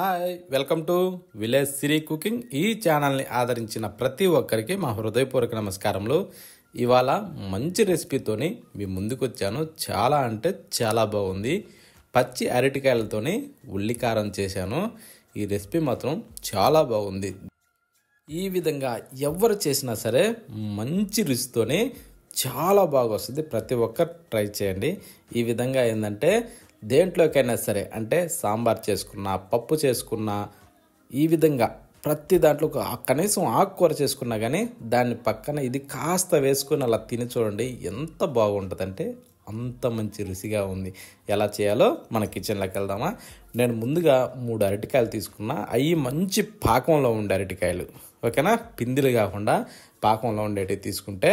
hi welcome to village Siri cooking ఈ ఛానల్ని ఆదరించిన ప్రతి ఒక్కరికి మా హృదయపూర్వక నమస్కారములు ఇవాళ మంచి రెసిపీతోని మీ ముందుకు వచ్చాను చాలా అంటే చాలా బాగుంది పచ్చి అరటికాయలతోని ఉల్లికారం చేశాను ఈ రెసిపీ మాత్రం చాలా బాగుంది ఈ విధంగా ఎవరు చేసినా సరే మంచి రుచితోనే చాలా బాగా వస్తుంది ప్రతి ఒక్కరు ట్రై చేయండి ఈ విధంగా ఏంటంటే దేంట్లోకైనా సరే అంటే సాంబార్ చేసుకున్నా పప్పు చేసుకున్నా ఈ విధంగా ప్రతి దాంట్లో కనీసం ఆకుకూర చేసుకున్నా కానీ దాన్ని పక్కన ఇది కాస్త వేసుకుని అలా తిని చూడండి ఎంత బాగుంటుందంటే అంత మంచి రుచిగా ఉంది ఎలా చేయాలో మన కిచెన్లోకి వెళ్దామా నేను ముందుగా మూడు అరటికాయలు తీసుకున్నా అవి మంచి పాకంలో ఉండే అరటికాయలు ఓకేనా పిందిలు కాకుండా పాకంలో ఉండేటివి తీసుకుంటే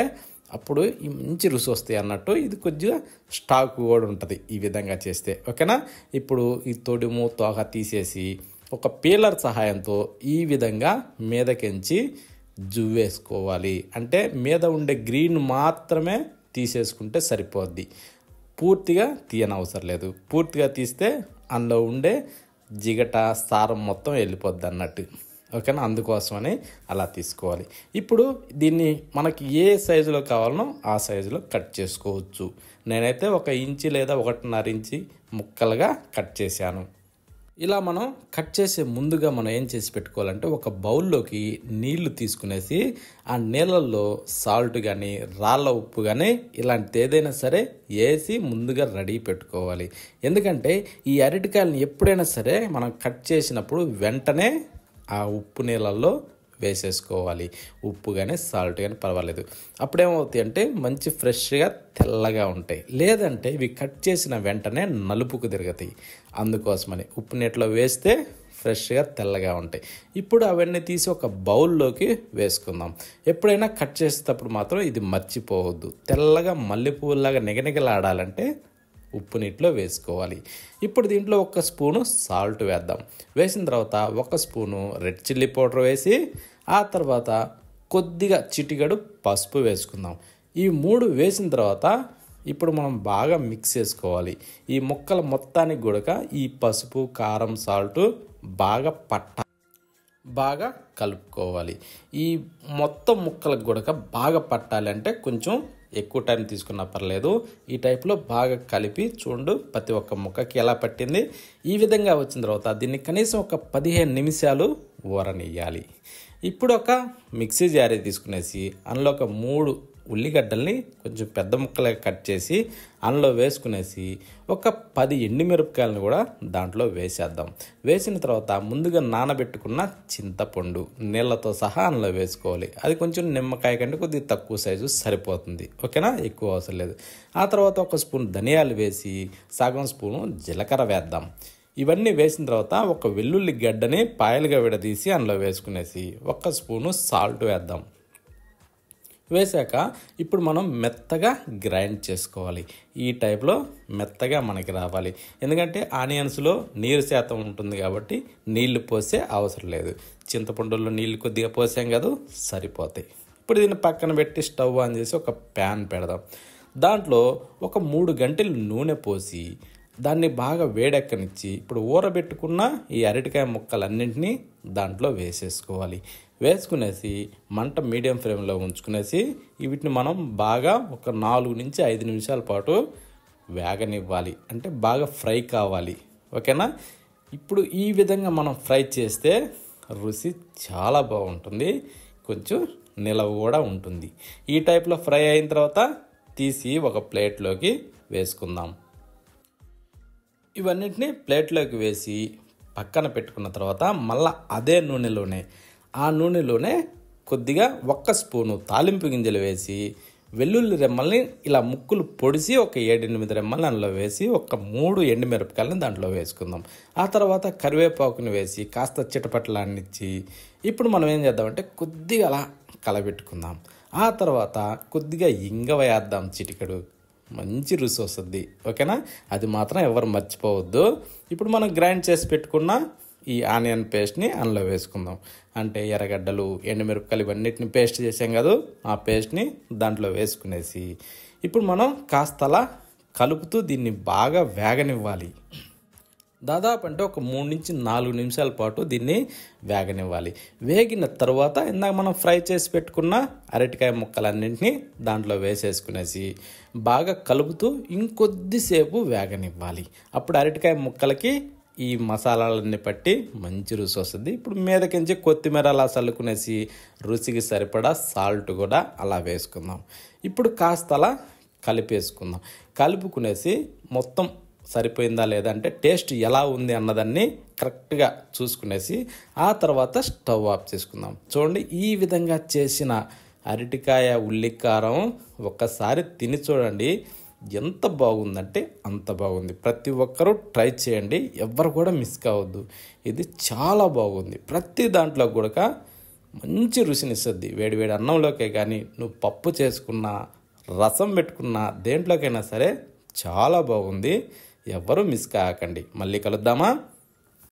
అప్పుడు ఈ మంచి రుచి వస్తాయి అన్నట్టు ఇది కొద్దిగా స్టాక్ కూడా ఉంటుంది ఈ విధంగా చేస్తే ఓకేనా ఇప్పుడు ఈ తొడుము తోక తీసేసి ఒక పీలర్ సహాయంతో ఈ విధంగా మీదకెంచి జువ్వేసుకోవాలి అంటే మీద ఉండే గ్రీన్ మాత్రమే తీసేసుకుంటే సరిపోద్ది పూర్తిగా తీయనవసరం లేదు పూర్తిగా తీస్తే అందులో ఉండే జిగట సారం మొత్తం వెళ్ళిపోద్ది అన్నట్టు ఓకేనా అందుకోసమని అలా తీసుకోవాలి ఇప్పుడు దీన్ని మనకి ఏ సైజులో కావాలనో ఆ సైజులో కట్ చేసుకోవచ్చు నేనైతే ఒక ఇంచి లేదా ఒకటిన్నర ఇంచి ముక్కలుగా కట్ చేశాను ఇలా మనం కట్ చేసే ముందుగా మనం ఏం చేసి పెట్టుకోవాలంటే ఒక బౌల్లోకి నీళ్లు తీసుకునేసి ఆ నీళ్ళల్లో సాల్ట్ కానీ రాళ్ళ ఉప్పు కానీ ఇలాంటిది ఏదైనా సరే వేసి ముందుగా రెడీ పెట్టుకోవాలి ఎందుకంటే ఈ అరటికాయలను ఎప్పుడైనా సరే మనం కట్ చేసినప్పుడు వెంటనే ఆ ఉప్పు నీళ్ళల్లో వేసేసుకోవాలి ఉప్పు కానీ సాల్ట్ కానీ పర్వాలేదు అప్పుడేమవుతాయి అంటే మంచి ఫ్రెష్గా తెల్లగా ఉంటాయి లేదంటే ఇవి కట్ చేసిన వెంటనే నలుపుకు తిరుగుతాయి అందుకోసమని ఉప్పు నీటిలో వేస్తే ఫ్రెష్గా తెల్లగా ఉంటాయి ఇప్పుడు అవన్నీ తీసి ఒక బౌల్లోకి వేసుకుందాం ఎప్పుడైనా కట్ చేసేటప్పుడు మాత్రం ఇది మర్చిపోవద్దు తెల్లగా మల్లెపూల్లాగా నిగనిగలాడాలంటే ఉప్పు నీటిలో వేసుకోవాలి ఇప్పుడు దీంట్లో ఒక స్పూను సాల్ట్ వేద్దాం వేసిన తర్వాత ఒక స్పూను రెడ్ చిల్లీ పౌడర్ వేసి ఆ తర్వాత కొద్దిగా చిటికడు పసుపు వేసుకుందాం ఈ మూడు వేసిన తర్వాత ఇప్పుడు మనం బాగా మిక్స్ చేసుకోవాలి ఈ ముక్కల మొత్తానికి కూడక ఈ పసుపు కారం సాల్ట్ బాగా పట్ట బాగా కలుపుకోవాలి ఈ మొత్తం ముక్కలకు కూడక బాగా పట్టాలి అంటే కొంచెం ఎక్కువ టైం తీసుకున్నా పర్లేదు ఈ టైప్లో బాగా కలిపి చూడు ప్రతి ఒక్క ముక్కకి ఎలా పట్టింది ఈ విధంగా వచ్చిన తర్వాత దీన్ని కనీసం ఒక పదిహేను నిమిషాలు ఊరనియ్యాలి ఇప్పుడు ఒక మిక్సీ జారీ తీసుకునేసి అందులో ఒక మూడు ఉల్లిగడ్డల్ని కొంచెం పెద్ద ముక్కలుగా కట్ చేసి అందులో వేసుకునేసి ఒక పది ఎండుమిరపకాయలను కూడా దాంట్లో వేసేద్దాం వేసిన తర్వాత ముందుగా నానబెట్టుకున్న చింతపండు నీళ్ళతో సహా అందులో వేసుకోవాలి అది కొంచెం నిమ్మకాయ కంటే కొద్దిగా తక్కువ సైజు సరిపోతుంది ఓకేనా ఎక్కువ అవసరం లేదు ఆ తర్వాత ఒక స్పూన్ ధనియాలు వేసి సగం స్పూను జీలకర్ర వేద్దాం ఇవన్నీ వేసిన తర్వాత ఒక వెల్లుల్లి గడ్డని పాయలుగా విడదీసి అందులో వేసుకునేసి ఒక్క స్పూను సాల్ట్ వేద్దాం వేశాక ఇప్పుడు మనం మెత్తగా గ్రైండ్ చేసుకోవాలి ఈ టైప్లో మెత్తగా మనకి రావాలి ఎందుకంటే ఆనియన్స్లో నీరు శాతం ఉంటుంది కాబట్టి నీళ్లు పోసే అవసరం లేదు చింతపండులో నీళ్లు కొద్దిగా పోసాం కదా సరిపోతాయి ఇప్పుడు దీన్ని పక్కన పెట్టి స్టవ్ ఆన్ చేసి ఒక ప్యాన్ పెడదాం దాంట్లో ఒక మూడు గంటలు నూనె పోసి దాన్ని బాగా వేడెక్కనిచ్చి ఇప్పుడు ఊరబెట్టుకున్న ఈ అరటికాయ ముక్కలన్నింటినీ దాంట్లో వేసేసుకోవాలి వేసుకునేసి మంట మీడియం ఫ్లేమ్లో ఉంచుకునేసి వీటిని మనం బాగా ఒక నాలుగు నుంచి ఐదు నిమిషాల పాటు వేగనివ్వాలి అంటే బాగా ఫ్రై కావాలి ఓకేనా ఇప్పుడు ఈ విధంగా మనం ఫ్రై చేస్తే రుచి చాలా బాగుంటుంది కొంచెం నిలవ కూడా ఉంటుంది ఈ టైప్లో ఫ్రై అయిన తర్వాత తీసి ఒక ప్లేట్లోకి వేసుకుందాం ఇవన్నిటిని ప్లేట్లోకి వేసి పక్కన పెట్టుకున్న తర్వాత మళ్ళీ అదే నూనెలోనే ఆ నూనెలోనే కొద్దిగా ఒక్క స్పూను తాలింపు గింజలు వేసి వెల్లుల్లి రెమ్మల్ని ఇలా ముక్కులు పొడిసి ఒక ఏడెనిమిది రెమ్మల్ని అందులో వేసి ఒక మూడు ఎండుమిరపకాయలను దాంట్లో వేసుకుందాం ఆ తర్వాత కరివేపాకుని వేసి కాస్త చిటపట్లాన్నిచ్చి ఇప్పుడు మనం ఏం చేద్దామంటే కొద్దిగా అలా కలబెట్టుకుందాం ఆ తర్వాత కొద్దిగా ఇంగవేద్దాం వేద్దాం చిటికెడు మంచి రుచి వస్తుంది ఓకేనా అది మాత్రం ఎవరు మర్చిపోవద్దు ఇప్పుడు మనం గ్రైండ్ చేసి పెట్టుకున్న ఈ ఆనియన్ పేస్ట్ని అందులో వేసుకుందాం అంటే ఎర్రగడ్డలు ఎండుమిరపకాయలు ఇవన్నిటిని పేస్ట్ చేసాం కదా ఆ పేస్ట్ని దాంట్లో వేసుకునేసి ఇప్పుడు మనం కాస్తలా కలుపుతూ దీన్ని బాగా వేగనివ్వాలి దాదాపు అంటే ఒక మూడు నుంచి నాలుగు నిమిషాల పాటు దీన్ని వేగనివ్వాలి వేగిన తర్వాత ఇందాక మనం ఫ్రై చేసి పెట్టుకున్న అరటికాయ ముక్కలన్నింటినీ దాంట్లో వేసేసుకునేసి బాగా కలుపుతూ ఇంకొద్దిసేపు వేగనివ్వాలి అప్పుడు అరటికాయ ముక్కలకి ఈ మసాలాలన్నీ పట్టి మంచి రుచి వస్తుంది ఇప్పుడు మీదకించి కొత్తిమీర అలా చల్లుకునేసి రుచికి సరిపడా సాల్ట్ కూడా అలా వేసుకుందాం ఇప్పుడు కాస్త అలా కలిపేసుకుందాం కలుపుకునేసి మొత్తం సరిపోయిందా లేదా అంటే టేస్ట్ ఎలా ఉంది అన్నదాన్ని కరెక్ట్గా చూసుకునేసి ఆ తర్వాత స్టవ్ ఆఫ్ చేసుకుందాం చూడండి ఈ విధంగా చేసిన అరటికాయ ఉల్లికారం ఒక్కసారి తిని చూడండి ఎంత బాగుందంటే అంత బాగుంది ప్రతి ఒక్కరూ ట్రై చేయండి ఎవరు కూడా మిస్ కావద్దు ఇది చాలా బాగుంది ప్రతి దాంట్లో కూడా మంచి రుచినిస్తుంది వేడి అన్నంలోకే కానీ నువ్వు పప్పు చేసుకున్నా రసం పెట్టుకున్నా దేంట్లోకైనా సరే చాలా బాగుంది ఎవ్వరూ మిస్ కాకండి మళ్ళీ కలుద్దామా